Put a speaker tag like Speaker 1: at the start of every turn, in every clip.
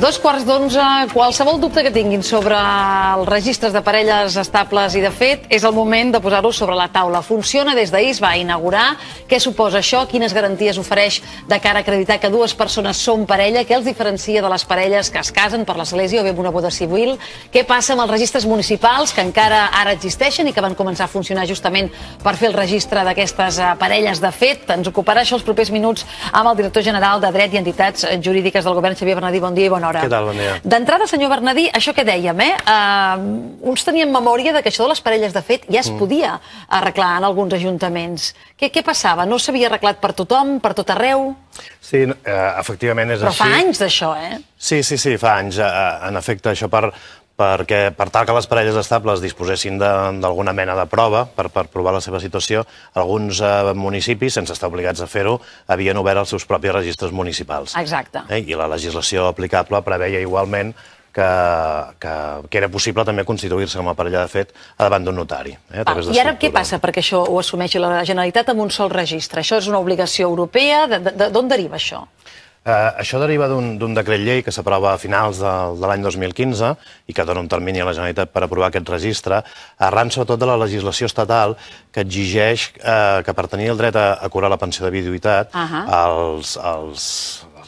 Speaker 1: Dos quarts d'onze, qualsevol dubte que tinguin sobre els registres de parelles estables i de fet és el moment de posar-ho sobre la taula. Funciona des d'ahir, es va inaugurar. Què suposa això? Quines garanties ofereix de cara a acreditar que dues persones són parella? Què els diferencia de les parelles que es casen per l'església o bé amb una boda civil? Què passa amb els registres municipals que encara ara existeixen i que van començar a funcionar justament per fer el registre d'aquestes eh, parelles de fet? Ens ocuparà això els propers minuts amb el director general de Dret i Entitats Jurídiques del Govern, Xavier Bernadí. Bon dia i bona hora hora. Què tal, bon dia? D'entrada, senyor Bernadí, això que dèiem, eh? Uh, uns tenien memòria de que això de les parelles de fet ja es mm. podia arreglar en alguns ajuntaments. Què, què passava? No s'havia arreglat per tothom, per tot arreu?
Speaker 2: Sí, eh, efectivament és Però així. Però fa anys d'això, eh? Sí, sí, sí, fa anys. Eh, eh, en efecte, això per, perquè per tal que les parelles estables disposessin d'alguna mena de prova per, per provar la seva situació, alguns eh, municipis, sense estar obligats a fer-ho, havien obert els seus propis registres municipals.
Speaker 1: Exacte. Eh?
Speaker 2: I la legislació aplicable preveia igualment que, que, que era possible també constituir-se com a parella de fet davant d'un notari. Eh, a I ara
Speaker 1: què passa perquè això ho assumeixi la Generalitat amb un sol registre? Això és una obligació europea? D'on deriva això?
Speaker 2: Eh, això deriva d'un decret llei que s'aprova a finals de, de l'any 2015 i que dona un termini a la Generalitat per aprovar aquest registre, arran sobretot de la legislació estatal que exigeix eh, que per tenir el dret a, a curar la pensió de viduïtat, uh -huh. els, els,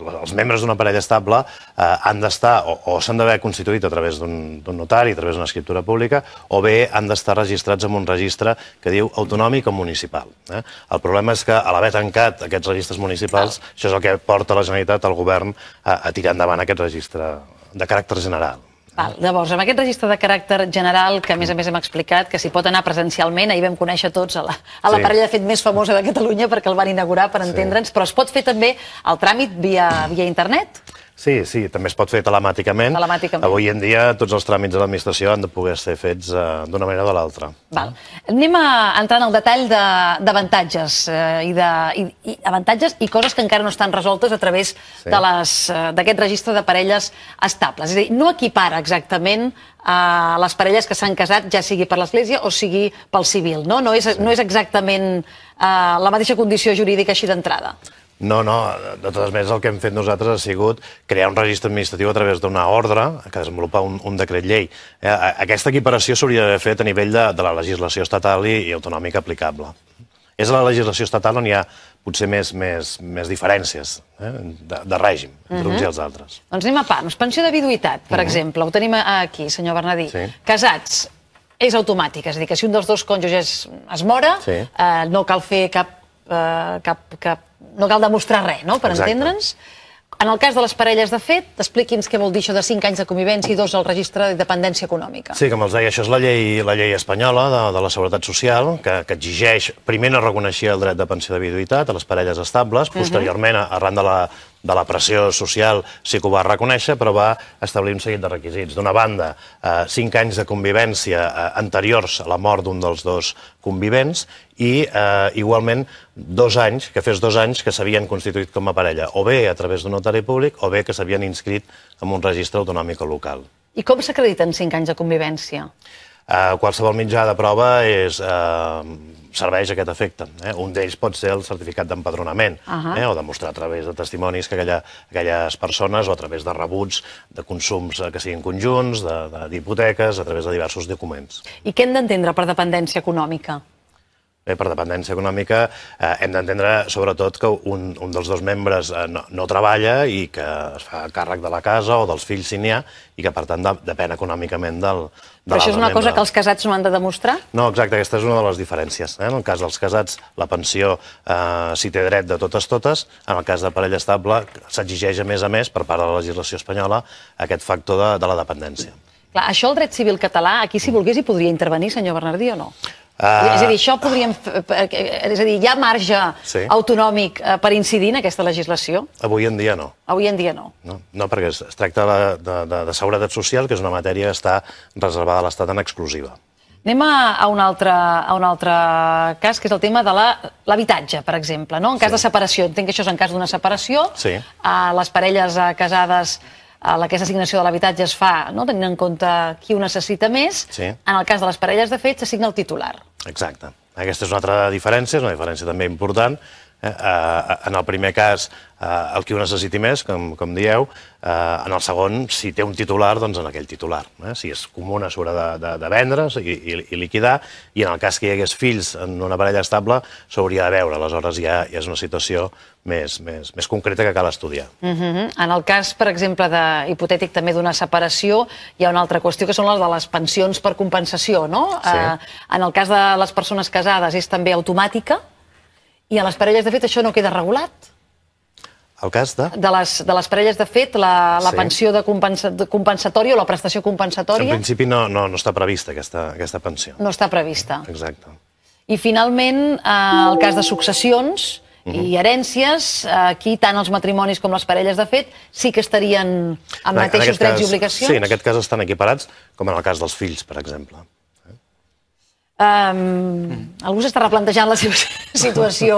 Speaker 2: els, membres d'una parella estable eh, han d'estar o, o s'han d'haver constituït a través d'un notari, a través d'una escriptura pública, o bé han d'estar registrats en un registre que diu autonòmic o municipal. Eh? El problema és que a l'haver tancat aquests registres municipals, ah. això és el que porta la Generalitat, al govern, a, a tirar endavant aquest registre de caràcter general.
Speaker 1: Val. Eh? Llavors, amb aquest registre de caràcter general, que a més a més hem explicat, que s'hi pot anar presencialment, ahir vam conèixer tots a la, a la sí. parella de fet més famosa de Catalunya perquè el van inaugurar, per entendre'ns, sí. però es pot fer també el tràmit via, via internet?
Speaker 2: Sí, sí, també es pot fer telemàticament. telemàticament. Avui en dia tots els tràmits de l'administració han de poder ser fets uh, d'una manera o de l'altra.
Speaker 1: Val. Anem a entrar en el detall d'avantatges de, eh, i, de, i, i avantatges i coses que encara no estan resoltes a través sí. Eh, d'aquest registre de parelles estables. És a dir, no equipara exactament eh, les parelles que s'han casat, ja sigui per l'Església o sigui pel civil, no? No és, sí. no és exactament eh, la mateixa condició jurídica així d'entrada.
Speaker 2: No, no, de totes maneres el que hem fet nosaltres ha sigut crear un registre administratiu a través d'una ordre que desenvolupa un, un decret llei. Eh, aquesta equiparació s'hauria d'haver fet a nivell de, de la legislació estatal i, i autonòmica aplicable. És a la legislació estatal on hi ha potser més, més, més diferències eh, de, de règim entre uh -huh. uns mhm. i els altres.
Speaker 1: Doncs anem a pams. Pensió de viduïtat, per uh mhm. -huh. exemple, ho tenim aquí, senyor Bernadí. Sí. Casats, és automàtic, és a dir, que si un dels dos cònjuges es mora, sí. eh, no cal fer cap, eh, cap, cap no cal demostrar res, no?, per entendre'ns. En el cas de les parelles de fet, expliqui'ns què vol dir això de 5 anys de convivència i 2 al registre de dependència econòmica.
Speaker 2: Sí, com els deia, això és la llei, la llei espanyola de, de la Seguretat Social, que, que exigeix primer no reconeixia el dret de pensió de viduïtat a les parelles estables, mhm. posteriorment, arran de la, de la pressió social sí que ho va reconèixer, però va establir un seguit de requisits. D'una banda, eh, cinc anys de convivència eh, anteriors a la mort d'un dels dos convivents i, eh, igualment, dos anys, que fes dos anys que s'havien constituït com a parella, o bé a través d'un notari públic o bé que s'havien inscrit en un registre autonòmic o local.
Speaker 1: I com s'acrediten cinc anys de convivència?
Speaker 2: Eh, qualsevol mitjà de prova és, eh, serveix aquest efecte. Eh? Un d'ells pot ser el certificat d'empadronament, uh -huh. eh? o demostrar a través de testimonis que aquella, aquelles persones, o a través de rebuts de consums eh, que siguin conjunts, d'hipoteques, a través de diversos documents.
Speaker 1: I què hem d'entendre per dependència econòmica?
Speaker 2: Bé, per dependència econòmica eh, hem d'entendre, sobretot, que un, un dels dos membres eh, no, no treballa i que es fa càrrec de la casa o dels fills si n'hi ha, i que, per tant, de, depèn econòmicament del, de Però això és una membre. cosa que els
Speaker 1: casats no han de demostrar?
Speaker 2: No, exacte, aquesta és una de les diferències. Eh? En el cas dels casats, la pensió eh, s'hi té dret de totes totes, en el cas de parella estable s'exigeix, a més a més, per part de la legislació espanyola, aquest factor de, de la dependència.
Speaker 1: Clar, això el dret civil català, aquí, si volgués, hi podria intervenir, senyor Bernardí, o no?
Speaker 2: Uh... És a dir, això
Speaker 1: podríem... Eh, és a dir, hi ha marge sí. autonòmic eh, per incidir en aquesta legislació?
Speaker 2: Avui en dia no.
Speaker 1: Avui en dia no.
Speaker 2: No, no perquè es, es tracta de, de, de, de seguretat social, que és una matèria que està reservada a l'Estat en exclusiva.
Speaker 1: Anem a, a, un altre, a un altre cas, que és el tema de l'habitatge, per exemple, no? en cas sí. de separació. Entenc que això és en cas d'una separació. Sí. Uh, les parelles uh, casades Eh, aquesta assignació de l'habitatge es fa no, tenint en compte qui ho necessita més. Sí. En el cas de les parelles de fet s'assigna el titular.
Speaker 2: Exacte. Aquesta és una altra diferència, és una diferència també important, Eh, eh, en el primer cas, eh, el que ho necessiti més, com, com dieu, eh, en el segon, si té un titular, doncs en aquell titular. Eh? Si és comuna, s'haurà de, de, de vendre's i, i, i liquidar, i en el cas que hi hagués fills en una parella estable, s'hauria de veure. Aleshores ja, ja és una situació més, més, més concreta que cal estudiar.
Speaker 1: Mm En el cas, per exemple, de, hipotètic també d'una separació, hi ha una altra qüestió que són les de les pensions per compensació, no? Sí. Eh, en el cas de les persones casades és també automàtica? I a les parelles de fet això no queda regulat? El cas de? De les, de les parelles, de fet, la, la sí. pensió de compensa, de compensatòria o la prestació compensatòria... En
Speaker 2: principi no, no, no està prevista aquesta, aquesta pensió.
Speaker 1: No està prevista. Exacte. I finalment, eh, el cas de successions uh -huh. i mhm. herències, aquí tant els matrimonis com les parelles, de fet, sí que estarien amb en, mateixos en drets cas, i obligacions. Sí, en
Speaker 2: aquest cas estan equiparats, com en el cas dels fills, per exemple.
Speaker 1: Um, algú s'està replantejant la seva situació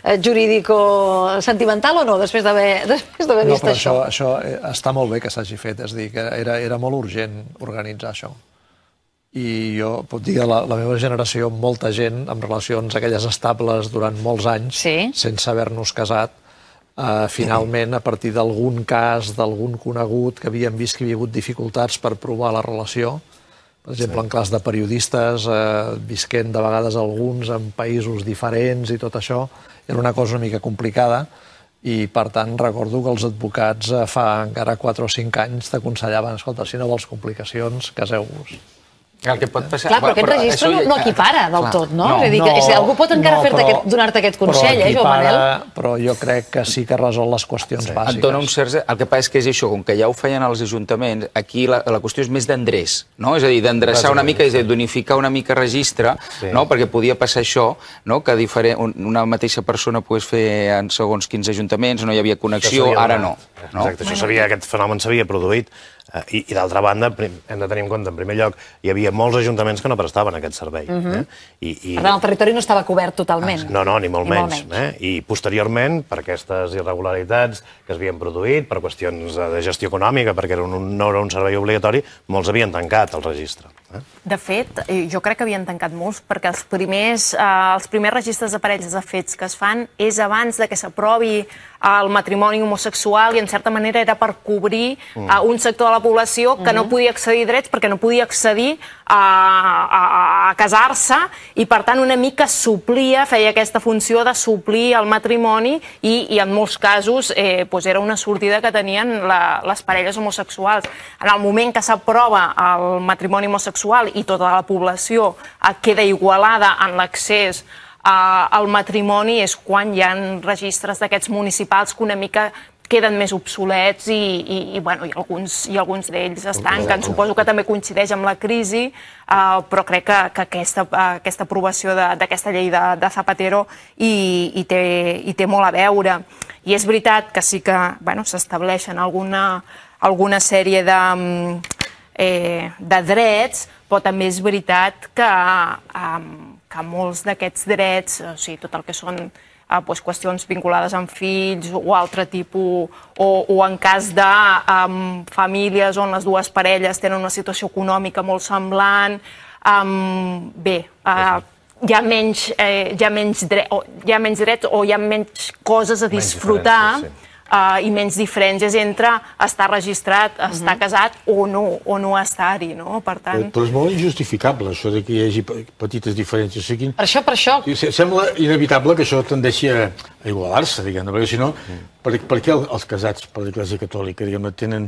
Speaker 1: eh, jurídico-sentimental o no, després d'haver després no, vist això? això?
Speaker 3: Això eh, està molt bé que s'hagi fet, és dir, que era, era molt urgent organitzar això. I jo puc dir que la, la meva generació, molta gent, amb relacions aquelles estables durant molts anys, sí. sense haver-nos casat, eh, finalment, a partir d'algun cas, d'algun conegut que havíem vist que hi havia hagut dificultats per provar la relació, per exemple, sí. en clars de periodistes, eh, visquent de vegades alguns en països diferents i tot això, era una cosa una mica complicada i, per tant, recordo que els advocats eh, fa encara 4 o 5 anys t'aconsellaven, escolta, si no vols complicacions, caseu-vos.
Speaker 4: El que pot passar... Clar, però aquest registre però, això... no, no equipara
Speaker 1: del Clar, tot, no? no és a dir, que, és dir, algú pot encara no, aquest, donar-te aquest consell, però equipara, eh, Joan Manel?
Speaker 3: Però jo crec que sí que resol les qüestions sí. bàsiques. Et dona un cert... El que passa és que és això, com
Speaker 1: que ja ho feien els ajuntaments, aquí la, la qüestió és més d'endrés, no? És a dir, d'endreçar una mica, és a dir, d'unificar una mica
Speaker 5: registre, sí. no?
Speaker 1: Perquè podia passar això, no? Que diferent, una mateixa
Speaker 3: persona pogués fer en segons quins ajuntaments, no hi havia connexió, ara no. No? Exacte, això sabia,
Speaker 2: aquest fenomen s'havia produït. Eh, I, i d'altra banda, prim, hem de tenir en compte, en primer lloc, hi havia molts ajuntaments que no prestaven aquest servei. Uh -huh. eh? Mhm. I, i... Per tant, el
Speaker 1: territori no estava cobert totalment. Ah, no, no,
Speaker 2: ni molt ni menys. Molt menys. Eh? I posteriorment, per aquestes irregularitats que s'havien produït, per qüestions eh, de gestió econòmica, perquè era un, no era un servei obligatori, molts havien tancat el registre.
Speaker 5: Eh? De fet, eh, jo crec que havien tancat molts, perquè els primers, eh, els primers registres d'aparells fets que es fan és abans de que s'aprovi el matrimoni homosexual i, en certa manera, era per cobrir mm. uh, un sector de la població que mm -hmm. no podia accedir drets perquè no podia accedir a, a, a casar-se i, per tant, una mica suplia, feia aquesta funció de suplir el matrimoni i, i en molts casos, eh, doncs era una sortida que tenien la, les parelles homosexuals. En el moment que s'aprova el matrimoni homosexual i tota la població eh, queda igualada en l'accés el matrimoni és quan hi han registres d'aquests municipals que una mica queden més obsolets i, i, i, bueno, i alguns, i alguns d'ells es tanquen. Suposo que també coincideix amb la crisi, eh, però crec que, que aquesta, aquesta aprovació d'aquesta llei de, de Zapatero hi, hi, té, hi té molt a veure. I és veritat que sí que bueno, s'estableixen alguna, alguna sèrie de, mm, eh, de drets, però també és veritat que eh, que molts d'aquests drets, o sigui, tot el que són eh, doncs, qüestions vinculades amb fills o altre tipus, o, o en cas de eh, famílies on les dues parelles tenen una situació econòmica molt semblant, eh, bé, eh, doncs hi ha menys, eh, hi ha menys, dret, o, hi ha menys drets o hi ha menys coses a disfrutar. Menys eh, menys diferències entre estar registrat, estar mm -hmm. casat o no, o no estar-hi, no? Per tant... Però,
Speaker 4: però és molt injustificable, això de que hi hagi petites diferències. O sigui, per això, per això... Sembla inevitable que això tendeixi a igualar-se, diguem-ne, perquè si no... Mm per, per què els casats per l'Església Catòlica diguem, tenen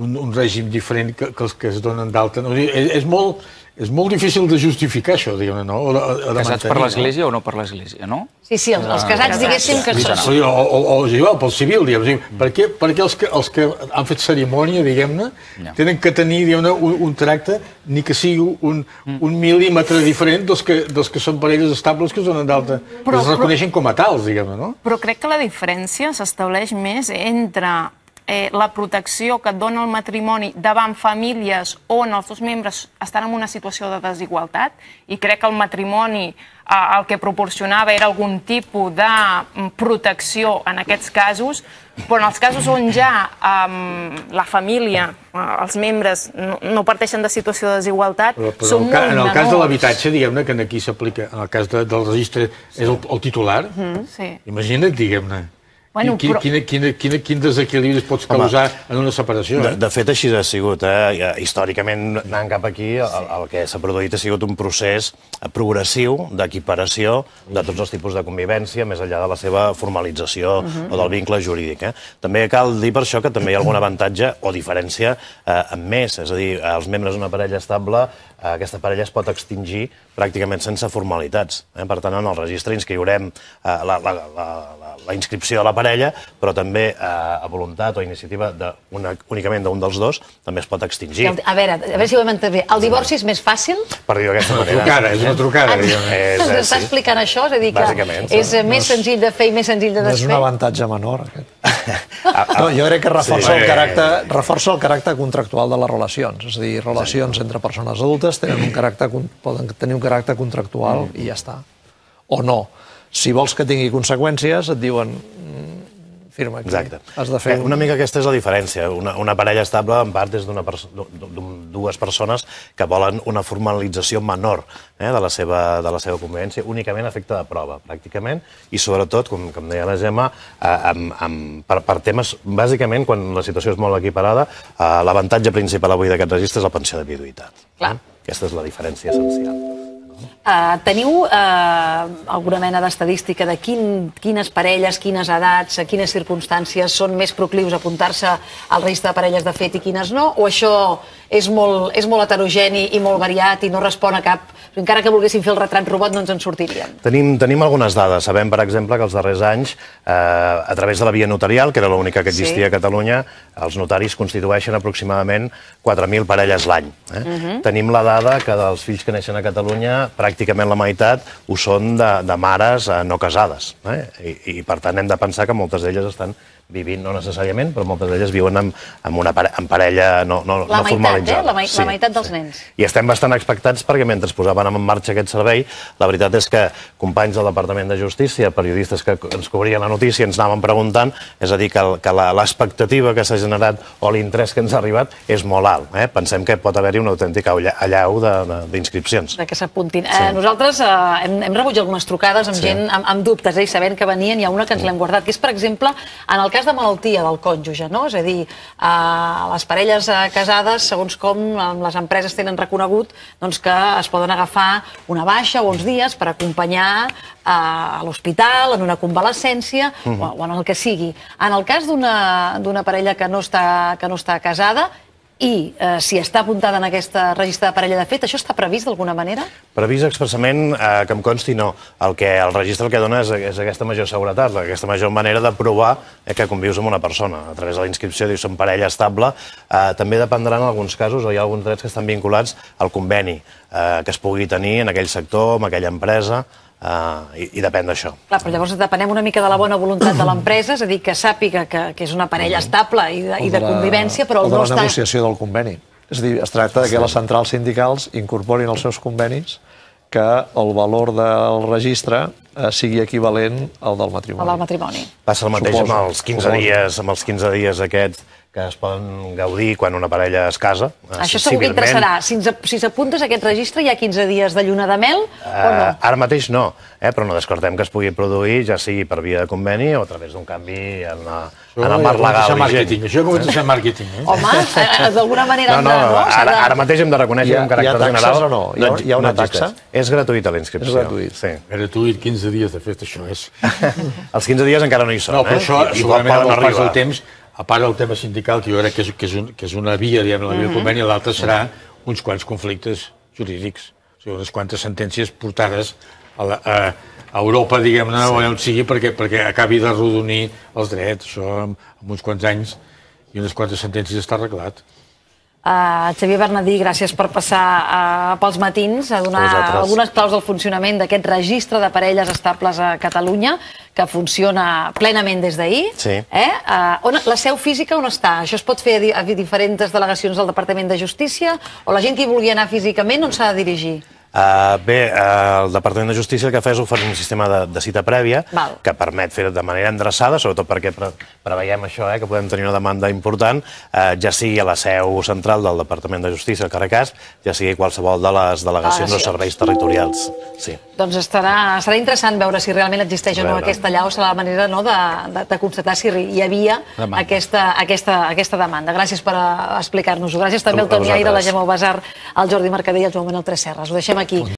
Speaker 4: un, un règim diferent que, que els que es donen d'alta? No? És, és, molt, és molt difícil de justificar això, diguem-ne, no? O o de casats mantenir, per l'Església
Speaker 3: no? o no per l'Església, no?
Speaker 1: Sí, sí, els, els ah, casats diguéssim que són... Sí,
Speaker 4: o, o, o, igual, pel civil, diguem. -ne. Mm. per, què, per què els que, els que han fet cerimònia, diguem-ne, ja. tenen que tenir diguem un, un tracte ni que sigui un, un mil·límetre diferent dels que, dels que són parelles estables que són d'alta, que es reconeixen però, com a tals, diguem-ne, no?
Speaker 5: Però crec que la diferència s'estableix més entre eh, la protecció que et dona el matrimoni davant famílies on els dos membres estan en una situació de desigualtat i crec que el matrimoni eh, el que proporcionava era algun tipus de mm, protecció en aquests casos, però en els casos on ja eh, la família, eh, els membres, no, no parteixen de situació de desigualtat, però, però són el ca, molt En el cas de l'habitatge,
Speaker 4: diguem-ne, que aquí s'aplica, en el cas de, del registre sí. és el, el titular,
Speaker 5: mm -hmm, sí.
Speaker 4: imagina't, diguem-ne, Bueno, I qui, però... quin, quin, quin, quin desequilibri pots causar Home, en una
Speaker 2: separació? De, eh? de fet, així ha sigut. Eh? Històricament, anant cap aquí, sí. el, el que s'ha produït ha sigut un procés progressiu d'equiparació de tots els tipus de convivència, més enllà de la seva formalització uh mhm. -huh. o del vincle jurídic. Eh? També cal dir per això que també hi ha algun avantatge o diferència eh, amb més. És a dir, els membres d'una parella estable Eh, aquesta parella es pot extingir pràcticament sense formalitats. Eh? Per tant, en el registre inscriurem eh, la, la, la, la, la inscripció de la parella, però també eh, a voluntat o iniciativa de una, únicament d'un dels dos també es pot extingir. a
Speaker 1: veure, a veure si ho hem entès bé. El divorci és més fàcil?
Speaker 2: Per dir-ho
Speaker 3: d'aquesta manera. Trucada, és una trucada. Ah, és, és, està sí.
Speaker 1: explicant això? És a dir, que és no més és, senzill de fer i més senzill de desfer? No és un
Speaker 3: avantatge menor, aquest. Ah, ah. No, jo crec que reforça, sí. el caràcter, reforça el caràcter contractual de les relacions, és a dir, relacions sí, entre persones adultes multes tenen un caràcter, poden tenir un caràcter contractual mm. i ja està. O no. Si vols que tingui conseqüències, et diuen mm, firma aquí. Exacte. Has de fer... Eh, una mica aquesta és la diferència. Una, una
Speaker 2: parella estable, en part, és d'una perso dues persones que volen una formalització menor eh, de, la seva, de la seva convivència, únicament a efecte de prova, pràcticament, i sobretot, com, com deia la Gemma, eh, amb, amb, per, per temes, bàsicament, quan la situació és molt equiparada, eh, l'avantatge principal avui d'aquest registre és la pensió de viduïtat. Clar. Eh? Aquesta és la diferència essencial.
Speaker 1: Uh, teniu uh, alguna mena d'estadística de quin, quines parelles, quines edats, a quines circumstàncies són més proclius a apuntar-se al risc de parelles de fet i quines no? O això és molt, és molt heterogeni i molt variat i no respon a cap... Encara que volguéssim fer el retrat robot no ens en sortiríem.
Speaker 2: Tenim, tenim algunes dades. Sabem, per exemple, que els darrers anys, eh, a través de la via notarial, que era l'única que existia sí. a Catalunya, els notaris constitueixen aproximadament 4.000 parelles l'any. Eh? Uh mhm. -huh. Tenim la dada que dels fills que neixen a Catalunya, pràcticament la meitat ho són de, de mares eh, no casades. Eh? I, I, per tant, hem de pensar que moltes d'elles estan vivint, no necessàriament, però moltes d'elles viuen amb, amb una parella, amb parella no, no, la no formalitzada. Eh? La, mai, sí, la meitat dels sí. nens. I estem bastant expectats perquè mentre posaven en marxa aquest servei, la veritat és que companys del Departament de Justícia, periodistes que ens cobrien la notícia, ens anaven preguntant, és a dir, que, que l'expectativa que s'ha generat o l'interès que ens ha arribat és molt alt. Eh? Pensem que pot haver-hi una autèntica allau d'inscripcions.
Speaker 1: De, que s'apuntin. Eh, sí. Eh, nosaltres eh, hem, hem rebut algunes trucades amb sí. gent amb, amb dubtes, eh, sabent que venien, hi ha una que ens mm. l'hem guardat, que és, per exemple, en el cas de malaltia del cònjuge, no? És a dir, eh, les parelles eh, casades, segons com les empreses tenen reconegut, doncs que es poden agafar una baixa o uns dies per acompanyar eh, a l'hospital, en una convalescència uh mhm. -huh. o, o en el que sigui. En el cas d'una parella que no està, que no està casada, i eh, si està apuntada en aquesta registre de parella de fet, això està previst d'alguna manera?
Speaker 2: Previst expressament, eh, que em consti, no. El, que, el registre el que dona és, és aquesta major seguretat, aquesta major manera de provar eh, que convius amb una persona. A través de la inscripció dius som parella estable. Eh, també dependrà en alguns casos, o hi ha alguns drets que estan vinculats al conveni eh, que es pugui tenir en aquell sector, en aquella empresa Uh, i, i depèn d'això.
Speaker 1: Clar, però llavors depenem una mica de la bona voluntat de l'empresa, és a dir, que sàpiga que, que és una parella mm-hmm. estable i de, i de, de convivència, però... O de la
Speaker 3: negociació del conveni. És a dir, es tracta de que les centrals sindicals incorporin els seus convenis que el valor del registre eh, sigui equivalent al del matrimoni. Al matrimoni. Passa el mateix Suposo. amb els 15 Suposo. dies,
Speaker 2: amb els 15 dies aquests que es poden gaudir quan una parella es casa. Eh, això segur que interessarà.
Speaker 1: Si, si s'apuntes a aquest registre hi ha 15 dies de lluna de mel eh, o no?
Speaker 2: Ara mateix no, eh? però no descartem que es pugui produir, ja sigui per via de conveni o a través d'un canvi en, la, això en el marc legal. Això marketing, això comença a ser eh? marketing. Eh? Home,
Speaker 1: d'alguna manera... No, no, de, no
Speaker 2: ara, ara mateix hem de reconèixer un caràcter general. Hi ha taxes o no? Hi ha, hi ha una taxa?
Speaker 4: És gratuïta la inscripció. És gratuït. Sí. Gratuït, 15 dies, de fet, això és... Els 15 dies encara no hi són. No, però això segurament, segurament el pas el temps a part del tema sindical, que jo crec que és, que és, un, que és una via, diguem, la via del mhm. conveni, l'altra serà uns quants conflictes jurídics, o sigui, unes quantes sentències portades a, la, a, a Europa, diguem-ne, sí. on sigui, perquè, perquè acabi de rodonir els drets. Això, en, en uns quants anys i unes quantes sentències està arreglat.
Speaker 1: Uh, Xavier Bernadí, gràcies per passar uh, pels matins a donar Vosaltres. algunes claus del funcionament d'aquest registre de parelles estables a Catalunya, que funciona plenament des d'ahir. Sí. Eh? Uh, on, la seu física on està? Això es pot fer a, a diferents delegacions del Departament de Justícia? O la gent que hi vulgui anar físicament, on s'ha de dirigir?
Speaker 2: Uh, bé, uh, el Departament de Justícia el que fa és oferir un sistema de, de cita prèvia Val. que permet fer-ho de manera endreçada, sobretot perquè pre preveiem això, eh, que podem tenir una demanda important, uh, ja sigui a la seu central del Departament de Justícia, al carrer Casp, ja sigui qualsevol de les delegacions o serveis territorials. Sí.
Speaker 1: Doncs estarà, serà interessant veure si realment existeix o no aquesta allau, serà la manera no, de, de, de constatar si hi havia demanda. aquesta, aquesta, aquesta demanda. Gràcies per explicar-nos-ho. Gràcies també al Toni Aire, la Gemma Basar, al Jordi Mercader i al Joan Manuel Tresserres. Ho deixem aquí aquí.